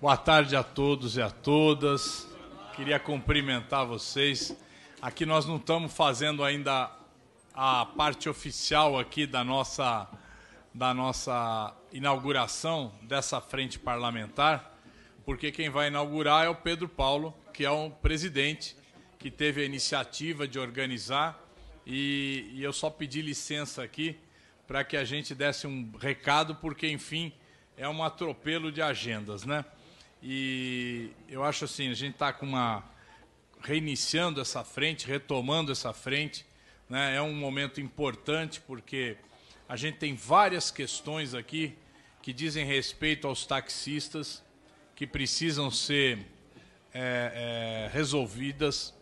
Boa tarde a todos e a todas. Queria cumprimentar vocês. Aqui nós não estamos fazendo ainda a parte oficial aqui da nossa da nossa inauguração dessa frente parlamentar, porque quem vai inaugurar é o Pedro Paulo, que é um presidente que teve a iniciativa de organizar e, e eu só pedi licença aqui para que a gente desse um recado, porque enfim é um atropelo de agendas, né? E eu acho assim, a gente está com uma reiniciando essa frente, retomando essa frente, né? É um momento importante porque a gente tem várias questões aqui que dizem respeito aos taxistas que precisam ser é, é, resolvidas,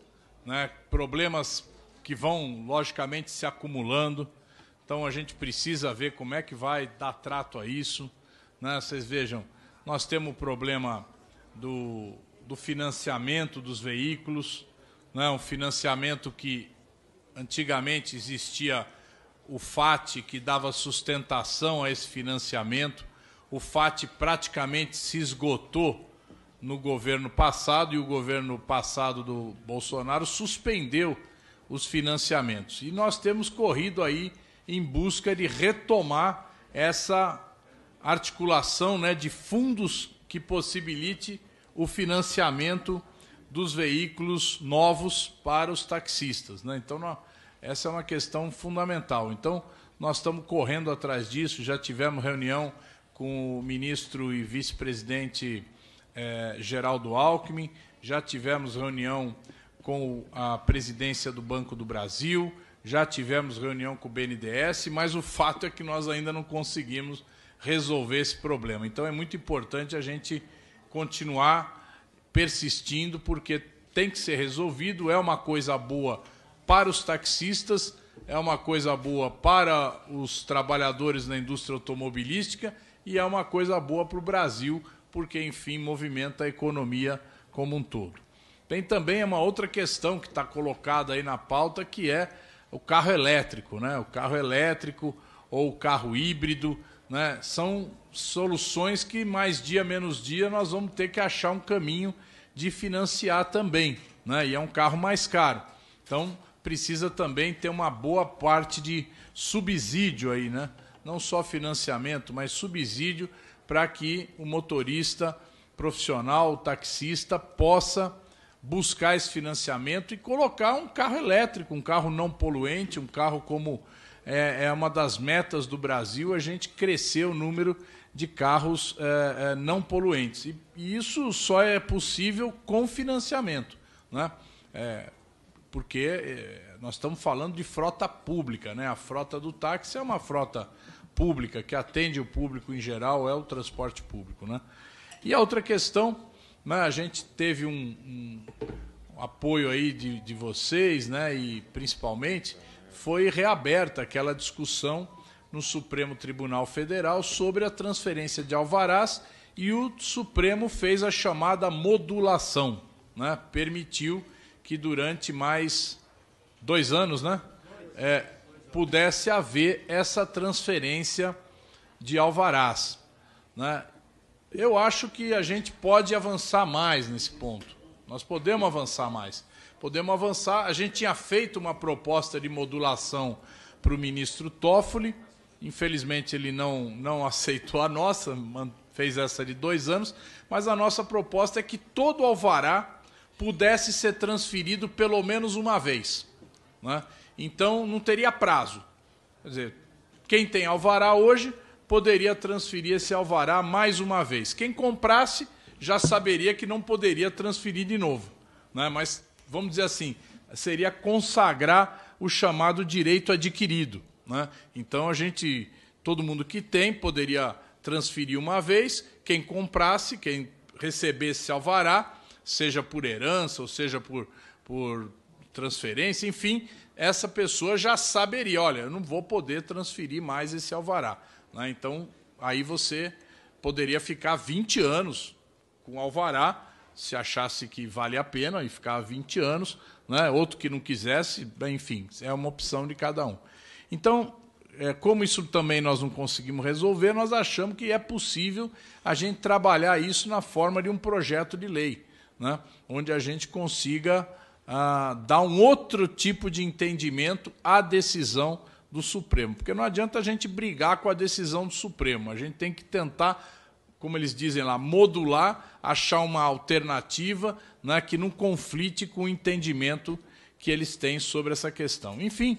né? Problemas que vão logicamente se acumulando. Então a gente precisa ver como é que vai dar trato a isso, né? Vocês vejam, nós temos o problema do, do financiamento dos veículos, né? um financiamento que antigamente existia o FAT, que dava sustentação a esse financiamento. O FAT praticamente se esgotou no governo passado e o governo passado do Bolsonaro suspendeu os financiamentos. E nós temos corrido aí em busca de retomar essa articulação né, de fundos que possibilite o financiamento dos veículos novos para os taxistas. Né? Então, nós, essa é uma questão fundamental. Então, nós estamos correndo atrás disso, já tivemos reunião com o ministro e vice-presidente eh, Geraldo Alckmin, já tivemos reunião com a presidência do Banco do Brasil, já tivemos reunião com o BNDES, mas o fato é que nós ainda não conseguimos resolver esse problema. Então é muito importante a gente continuar persistindo, porque tem que ser resolvido, é uma coisa boa para os taxistas, é uma coisa boa para os trabalhadores na indústria automobilística e é uma coisa boa para o Brasil, porque, enfim, movimenta a economia como um todo. Tem também uma outra questão que está colocada aí na pauta, que é o carro elétrico, né? O carro elétrico ou o carro híbrido né, são soluções que mais dia menos dia nós vamos ter que achar um caminho de financiar também, né, e é um carro mais caro. Então precisa também ter uma boa parte de subsídio aí, né? Não só financiamento, mas subsídio para que o motorista profissional, o taxista, possa buscar esse financiamento e colocar um carro elétrico, um carro não poluente, um carro como é, é uma das metas do Brasil a gente crescer o número de carros é, é não poluentes. E, e, isso só é possível com financiamento, né? É, porque é, nós estamos falando de frota pública, né? A frota do táxi é uma frota pública que atende o público em geral, é o transporte público, né? E a outra questão, né, a gente teve um, um apoio aí de, de vocês, né? E principalmente foi reaberta aquela discussão no Supremo Tribunal Federal sobre a transferência de alvarás e o Supremo fez a chamada modulação, né? permitiu que durante mais dois anos né? É, pudesse haver essa transferência de alvarás. Né? Eu acho que a gente pode avançar mais nesse ponto. Nós podemos avançar mais podemos avançar. A gente tinha feito uma proposta de modulação para o ministro Toffoli, infelizmente ele não, não aceitou a nossa, fez essa de dois anos, mas a nossa proposta é que todo alvará pudesse ser transferido pelo menos uma vez. Né? Então não teria prazo. Quer dizer, quem tem alvará hoje poderia transferir esse alvará mais uma vez. Quem comprasse já saberia que não poderia transferir de novo. Né? Mas vamos dizer assim, seria consagrar o chamado direito adquirido. Né? Então a gente, todo mundo que tem, poderia transferir uma vez, quem comprasse, quem recebesse alvará, seja por herança ou seja por, por transferência, enfim, essa pessoa já saberia, olha, eu não vou poder transferir mais esse alvará. Né? Então, aí você poderia ficar 20 anos com alvará se achasse que vale a pena e ficar 20 anos, né? outro que não quisesse, enfim, é uma opção de cada um. Então, é, como isso também nós não conseguimos resolver, nós achamos que é possível a gente trabalhar isso na forma de um projeto de lei, né? onde a gente consiga ah, dar um outro tipo de entendimento à decisão do Supremo. Porque não adianta a gente brigar com a decisão do Supremo, a gente tem que tentar como eles dizem lá, modular, achar uma alternativa né, que não conflite com o entendimento que eles têm sobre essa questão. Enfim,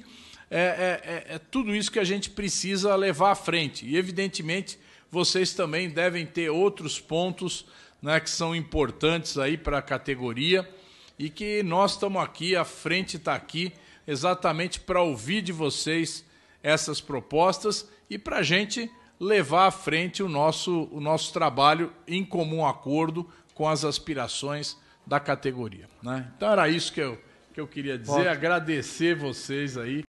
é, é, é, é tudo isso que a gente precisa levar à frente. E, evidentemente, vocês também devem ter outros pontos né, que são importantes aí para a categoria e que nós estamos aqui, a frente está aqui, exatamente para ouvir de vocês essas propostas e para a gente levar à frente o nosso, o nosso trabalho em comum acordo com as aspirações da categoria. Né? Então era isso que eu, que eu queria dizer, Ótimo. agradecer vocês aí.